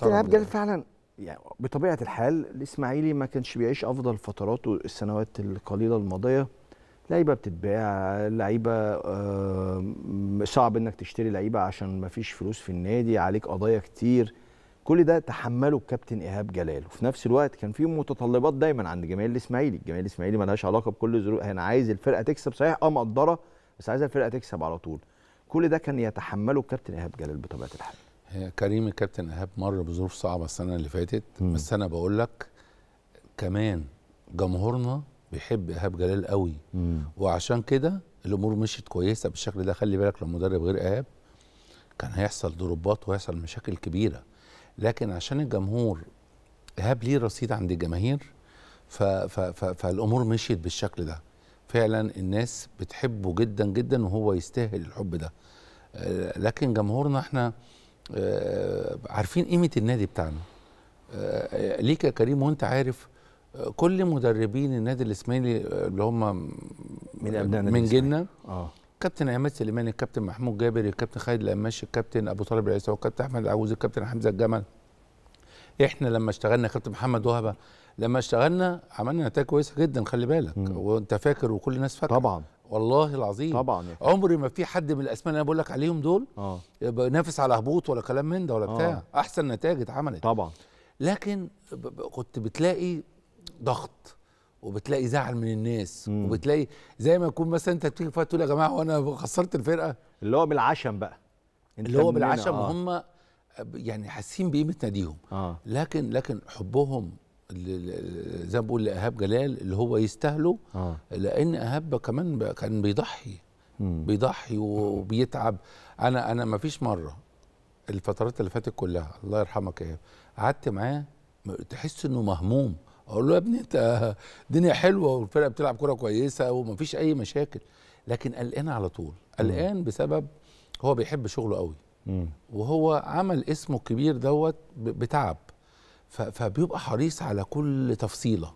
كابتن ايهاب جلال فعلا يعني بطبيعه الحال الاسماعيلي ما كانش بيعيش افضل فتراته السنوات القليله الماضيه لعيبه بتتباع لعيبه آه، صعب انك تشتري لعيبه عشان ما فيش فلوس في النادي عليك قضايا كتير كل ده تحمله الكابتن ايهاب جلال وفي نفس الوقت كان في متطلبات دايما عند جماهير الاسماعيلي الجماهير الاسماعيلي ما لهاش علاقه بكل ظروف انا عايز الفرقه تكسب صحيح اه مقدره بس عايز الفرقه تكسب على طول كل ده كان يتحمله الكابتن ايهاب جلال بطبيعه الحال كريم الكابتن ايهاب مر بظروف صعبه السنه اللي فاتت م. بس انا بقول لك كمان جمهورنا بيحب ايهاب جلال قوي م. وعشان كده الامور مشيت كويسه بالشكل ده خلي بالك لو مدرب غير ايهاب كان هيحصل ضربات وهيحصل مشاكل كبيره لكن عشان الجمهور ايهاب ليه رصيد عند الجماهير ف ف ف فالامور مشيت بالشكل ده فعلا الناس بتحبه جدا جدا وهو يستاهل الحب ده آه، لكن جمهورنا احنا آه، عارفين قيمه النادي بتاعنا آه، ليك يا كريم وانت عارف آه، كل مدربين النادي الاسماعيلي اللي هم من ابناء من جنه اه كابتن عماد سليماني الكابتن محمود جابر الكابتن خالد القماشي الكابتن ابو طالب العيسى الكابتن احمد العوزي الكابتن حمزه الجمل احنا لما اشتغلنا كابتن محمد وهبه لما اشتغلنا عملنا نتائج كويسه جدا خلي بالك مم. وانت فاكر وكل الناس فاكره طبعا والله العظيم طبعا عمري ما في حد من الاسماء اللي انا بقول لك عليهم دول اه نافس على هبوط ولا كلام من ده ولا آه. بتاع آه. احسن نتائج اتعملت طبعا لكن كنت بتلاقي ضغط وبتلاقي زعل من الناس مم. وبتلاقي زي ما يكون مثلا انت بتيجي فيها تقول يا جماعه وانا خسرت الفرقه اللي هو بالعشم بقى اللي هو بالعشم آه. هم يعني حاسين بقيمه ناديهم آه. لكن لكن حبهم زي ما بقول لإيهاب جلال اللي هو يستاهله آه. لأن إيهاب كمان كان بيضحي مم. بيضحي وبيتعب أنا أنا ما فيش مرة الفترات اللي فاتت كلها الله يرحمك يا إيهاب قعدت معاه تحس إنه مهموم أقول له يا ابني أنت الدنيا حلوة والفرقة بتلعب كرة كويسة ومفيش أي مشاكل لكن قلقان على طول قلقان بسبب هو بيحب شغله قوي مم. وهو عمل اسمه الكبير دوت بتعب فبيبقى حريص على كل تفصيله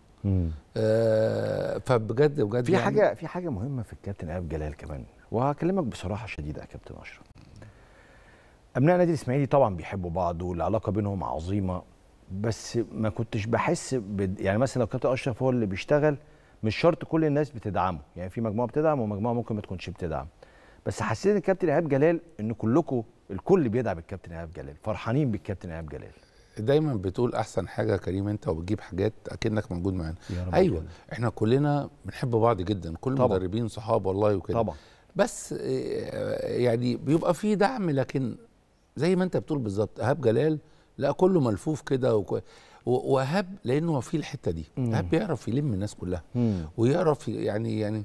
آه فبجد بجد في يعني حاجه في حاجه مهمه في الكابتن ايهاب جلال كمان وهكلمك بصراحه شديده يا كابتن اشرف ابناء النادي الاسماعيلي طبعا بيحبوا بعض والعلاقه بينهم عظيمه بس ما كنتش بحس بد... يعني مثلا لو كابتن اشرف هو اللي بيشتغل مش شرط كل الناس بتدعمه يعني في مجموعه بتدعم ومجموعه ممكن ما تكونش بتدعم بس حسيت ان الكابتن ايهاب جلال ان كلكم الكل بيدعم الكابتن ايهاب جلال فرحانين بالكابتن ايهاب جلال دايما بتقول احسن حاجه كريم انت وبتجيب حاجات اكنك موجود معانا ايوه جدا. احنا كلنا بنحب بعض جدا كل طبعًا. مدربين صحاب والله وكده طبعا بس آه، يعني بيبقى في دعم لكن زي ما انت بتقول بالظبط ايهاب جلال لا كله ملفوف كده وك... وايهاب لانه في الحته دي ايهاب بيعرف يلم الناس كلها مم. ويعرف يعني يعني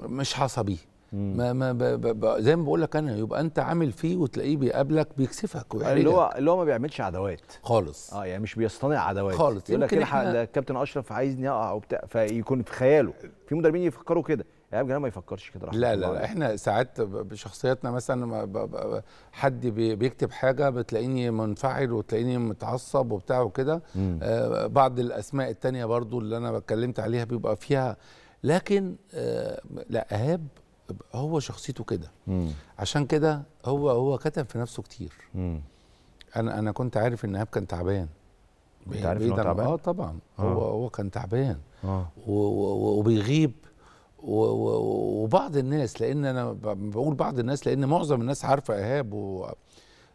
مش عصبي ما ما ب ب ب زي ما بقول لك انا يبقى انت عامل فيه وتلاقيه بيقابلك بيكسفك ويحرجك اللي هو اللي هو ما بيعملش عدوات خالص اه يعني مش بيصطنع عدوات خالص يقول لك كده الكابتن كابتن اشرف عايزني اقع وبتاع فيكون في خياله في مدربين يفكروا كده ايهاب جلال ما يفكرش كده لا لا, لا احنا ساعات بشخصياتنا مثلا حد بيكتب حاجه بتلاقيني منفعل وتلاقيني متعصب وبتاع وكده آه بعض الاسماء التانية برضو اللي انا اتكلمت عليها بيبقى فيها لكن آه لا ايهاب هو شخصيته كده عشان كده هو هو كتب في نفسه كتير مم. انا انا كنت عارف ان ايهاب كان تعبان انت عارف انه تعبان؟ اه طبعا آه. هو هو كان تعبان آه. وبيغيب وبعض الناس لان انا بقول بعض الناس لان معظم الناس عارفه ايهاب و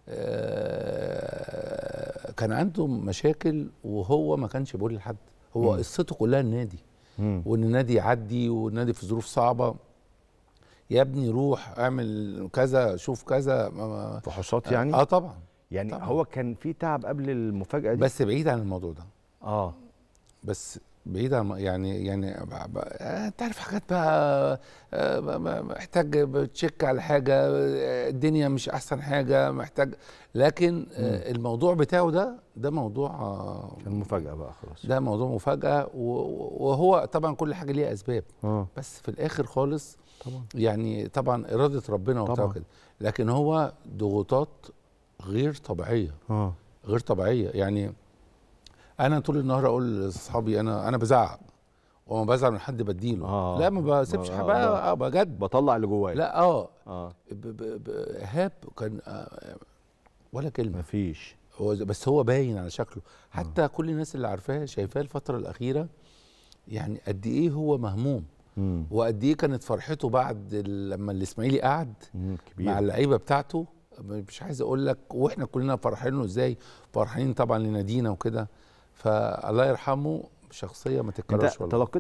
آه، كان عنده مشاكل وهو ما كانش بيقول لحد هو قصته كلها النادي مم. وان النادي يعدي والنادي في ظروف صعبه يا ابني روح اعمل كذا شوف كذا فحوصات آه، يعني اه طبعا يعني طبعا. هو كان في تعب قبل المفاجاه دي بس بعيد عن الموضوع ده اه بس بعيدة يعني يعني آه، انت عارف حاجات بقى آه، محتاج تشيك على حاجة آه، الدنيا مش أحسن حاجة محتاج لكن مم. الموضوع بتاعه ده ده موضوع كان مفاجأة بقى خلاص ده موضوع مفاجأة وهو طبعا كل حاجة ليها أسباب آه. بس في الآخر خالص طبعا يعني طبعا إرادة ربنا وبتاع لكن هو ضغوطات غير طبيعية آه. غير طبيعية يعني انا طول النهار اقول لاصحابي انا انا بزعق وما بزعل من حد بديله آه لا ما بسيبش آه حاجه آه بجد بطلع اللي جوايا لا اه, آه ايهاب كان آه ولا كلمه مفيش هو بس هو باين على شكله آه. حتى آه كل الناس اللي عارفاه شايفاه الفتره الاخيره يعني قد ايه هو مهموم وقد ايه كانت فرحته بعد لما الاسماعيلي قعد مع اللعيبه بتاعته مش عايز اقول لك واحنا كلنا فرحانين ازاي فرحانين طبعا لنادينا وكده فالله يرحمه شخصيه ما تتكررش والله تلقيت